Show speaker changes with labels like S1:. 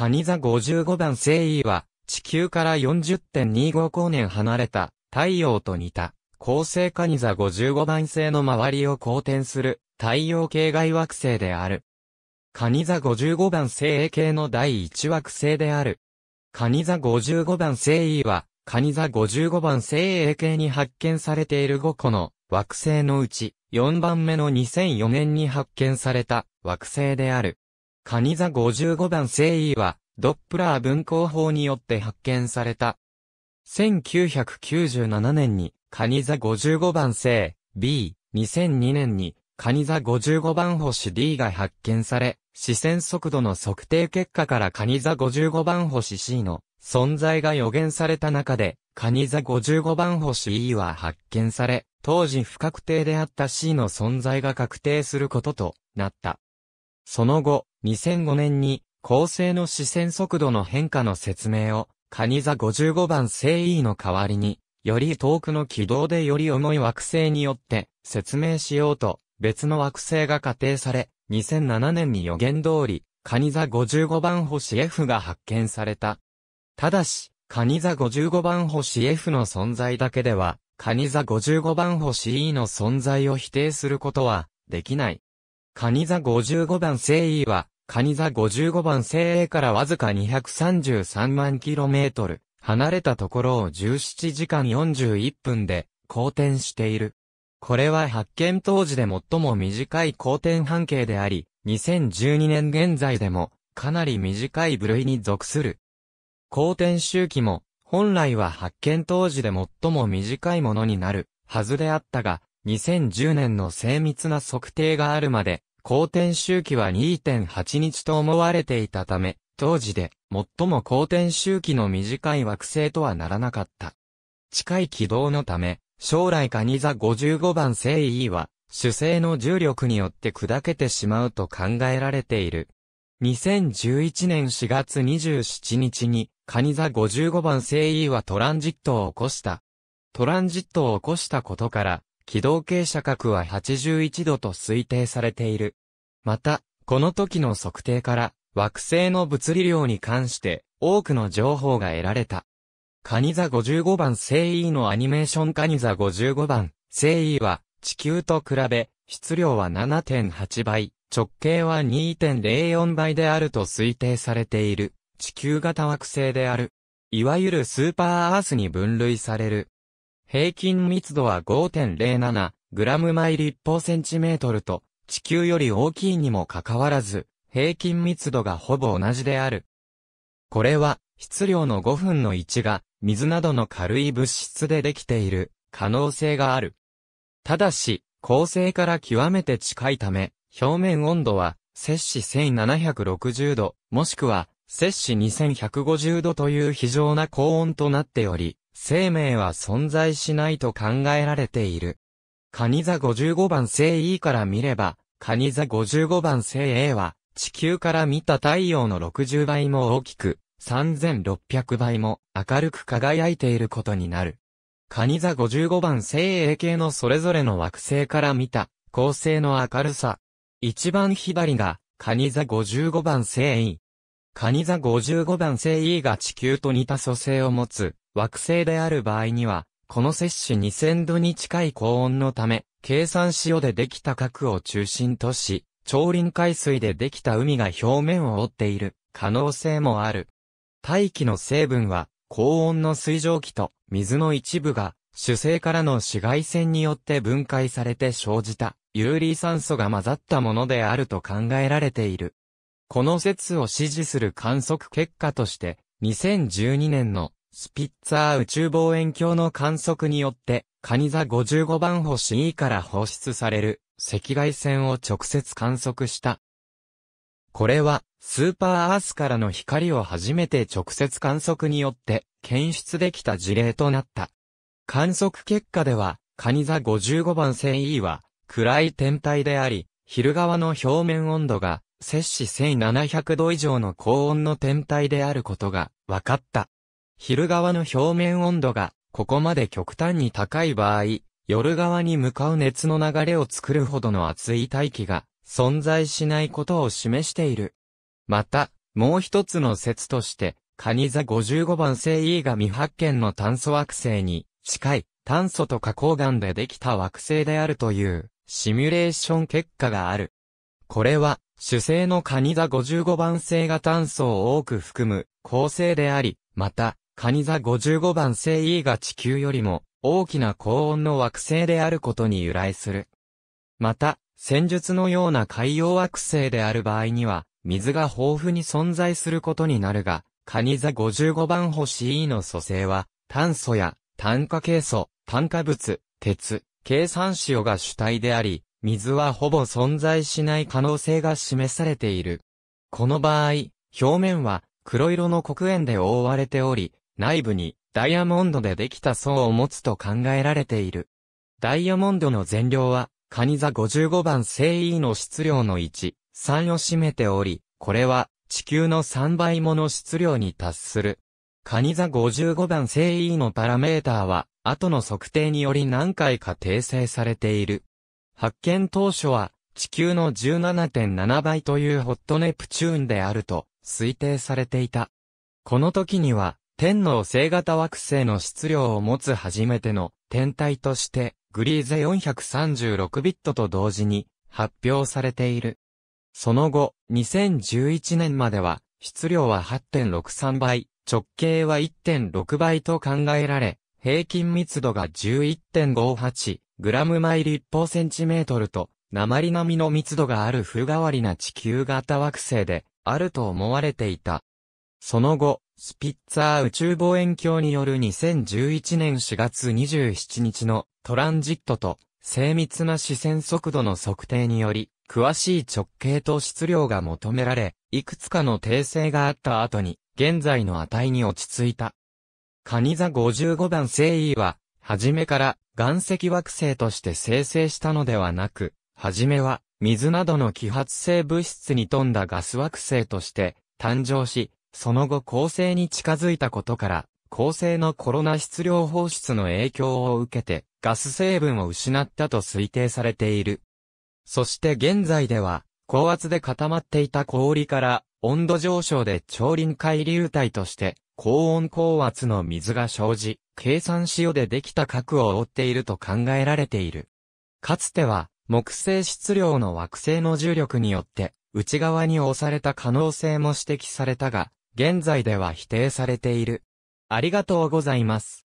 S1: カニ座55番星 E は、地球から40.25光年離れた太陽と似た、恒星カニ座55番星の周りを公転する太陽系外惑星である。カニ座55番星 A 系の第1惑星である。カニ座55番星 E は、カニ座55番星 A 系に発見されている5個の惑星のうち、4番目の2004年に発見された惑星である。カニ座55番星 E は、ドップラー文工法によって発見された。1997年に、カニ座55番星 B、2002年に、カニ座55番星 D が発見され、視線速度の測定結果からカニ座55番星 C の存在が予言された中で、カニ座55番星 E は発見され、当時不確定であった C の存在が確定することとなった。その後、2005年に構成の視線速度の変化の説明を、カニ座55番星 E の代わりに、より遠くの軌道でより重い惑星によって説明しようと、別の惑星が仮定され、2007年に予言通り、カニ座55番星 F が発見された。ただし、カニ座55番星 F の存在だけでは、カニ座55番星 E の存在を否定することはできない。カニ座55番星 E は、カニ座55番精鋭からわずか233万キロメートル、離れたところを17時間41分で、公転している。これは発見当時で最も短い公転半径であり、2012年現在でも、かなり短い部類に属する。公転周期も、本来は発見当時で最も短いものになるはずであったが、2010年の精密な測定があるまで、公転周期は2.8日と思われていたため、当時で最も公転周期の短い惑星とはならなかった。近い軌道のため、将来カニ座55番星 E は、主星の重力によって砕けてしまうと考えられている。2011年4月27日に、カニ座55番星 E はトランジットを起こした。トランジットを起こしたことから、軌道傾斜角は81度と推定されている。また、この時の測定から、惑星の物理量に関して多くの情報が得られた。カニザ55番聖 E のアニメーションカニザ55番聖 E は地球と比べ質量は7.8倍、直径は2.04倍であると推定されている地球型惑星である。いわゆるスーパーアースに分類される平均密度は 5.07g 毎立方センチメートルと、地球より大きいにもかかわらず、平均密度がほぼ同じである。これは、質量の5分の1が、水などの軽い物質でできている、可能性がある。ただし、恒星から極めて近いため、表面温度は、摂氏1760度、もしくは、摂氏2150度という非常な高温となっており、生命は存在しないと考えられている。カニ座55番星 E から見れば、カニ座55番星 A は、地球から見た太陽の60倍も大きく、3600倍も明るく輝いていることになる。カニ座55番星 A 系のそれぞれの惑星から見た、恒星の明るさ。一番左が、カニ座55番星 E。カニ座55番星 E が地球と似た素成を持つ、惑星である場合には、この摂取2000度に近い高温のため、計算塩でできた核を中心とし、超臨海水でできた海が表面を覆っている可能性もある。大気の成分は、高温の水蒸気と水の一部が主星からの紫外線によって分解されて生じた有理酸素が混ざったものであると考えられている。この説を支持する観測結果として、2012年のスピッツァー宇宙望遠鏡の観測によって、カニ座55番星 E から放出される赤外線を直接観測した。これは、スーパーアースからの光を初めて直接観測によって検出できた事例となった。観測結果では、カニ座55番星 E は、暗い天体であり、昼側の表面温度が、摂氏1700度以上の高温の天体であることが分かった。昼側の表面温度が、ここまで極端に高い場合、夜側に向かう熱の流れを作るほどの熱い大気が存在しないことを示している。また、もう一つの説として、カニ座55番星 E が未発見の炭素惑星に近い炭素と花崗岩でできた惑星であるというシミュレーション結果がある。これは主星のカニ座55番星が炭素を多く含む構成であり、またカニ座55番星 E が地球よりも大きな高温の惑星であることに由来する。また、戦術のような海洋惑星である場合には、水が豊富に存在することになるが、カニ座55番星 E の組成は、炭素や炭化ケイ素、炭化物、鉄、計算塩が主体であり、水はほぼ存在しない可能性が示されている。この場合、表面は黒色の黒煙で覆われており、内部にダイヤモンドでできた層を持つと考えられている。ダイヤモンドの全量は、カニ座55番正 E の質量の1、3を占めており、これは地球の3倍もの質量に達する。カニ座55番正 E のパラメーターは、後の測定により何回か訂正されている。発見当初は、地球の17.7倍というホットネプチューンであると推定されていた。この時には、天皇星型惑星の質量を持つ初めての天体として、グリーゼ436ビットと同時に発表されている。その後、2011年までは、質量は8.63倍、直径は1.6倍と考えられ、平均密度が11.58グラム毎立方センチメートルと、鉛並みの密度がある風変わりな地球型惑星で、あると思われていた。その後、スピッツァー宇宙望遠鏡による2011年4月27日のトランジットと精密な視線速度の測定により、詳しい直径と質量が求められ、いくつかの訂正があった後に、現在の値に落ち着いた。カニ座55番星 E は、初めから岩石惑星として生成したのではなく、初めは水などの揮発性物質に富んだガス惑星として誕生し、その後恒星に近づいたことから、恒星のコロナ質量放出の影響を受けて、ガス成分を失ったと推定されている。そして現在では、高圧で固まっていた氷から温度上昇で超臨界流体として高温高圧の水が生じ、計算塩でできた核を覆っていると考えられている。かつては木星質量の惑星の重力によって内側に押された可能性も指摘されたが、現在では否定されている。ありがとうございます。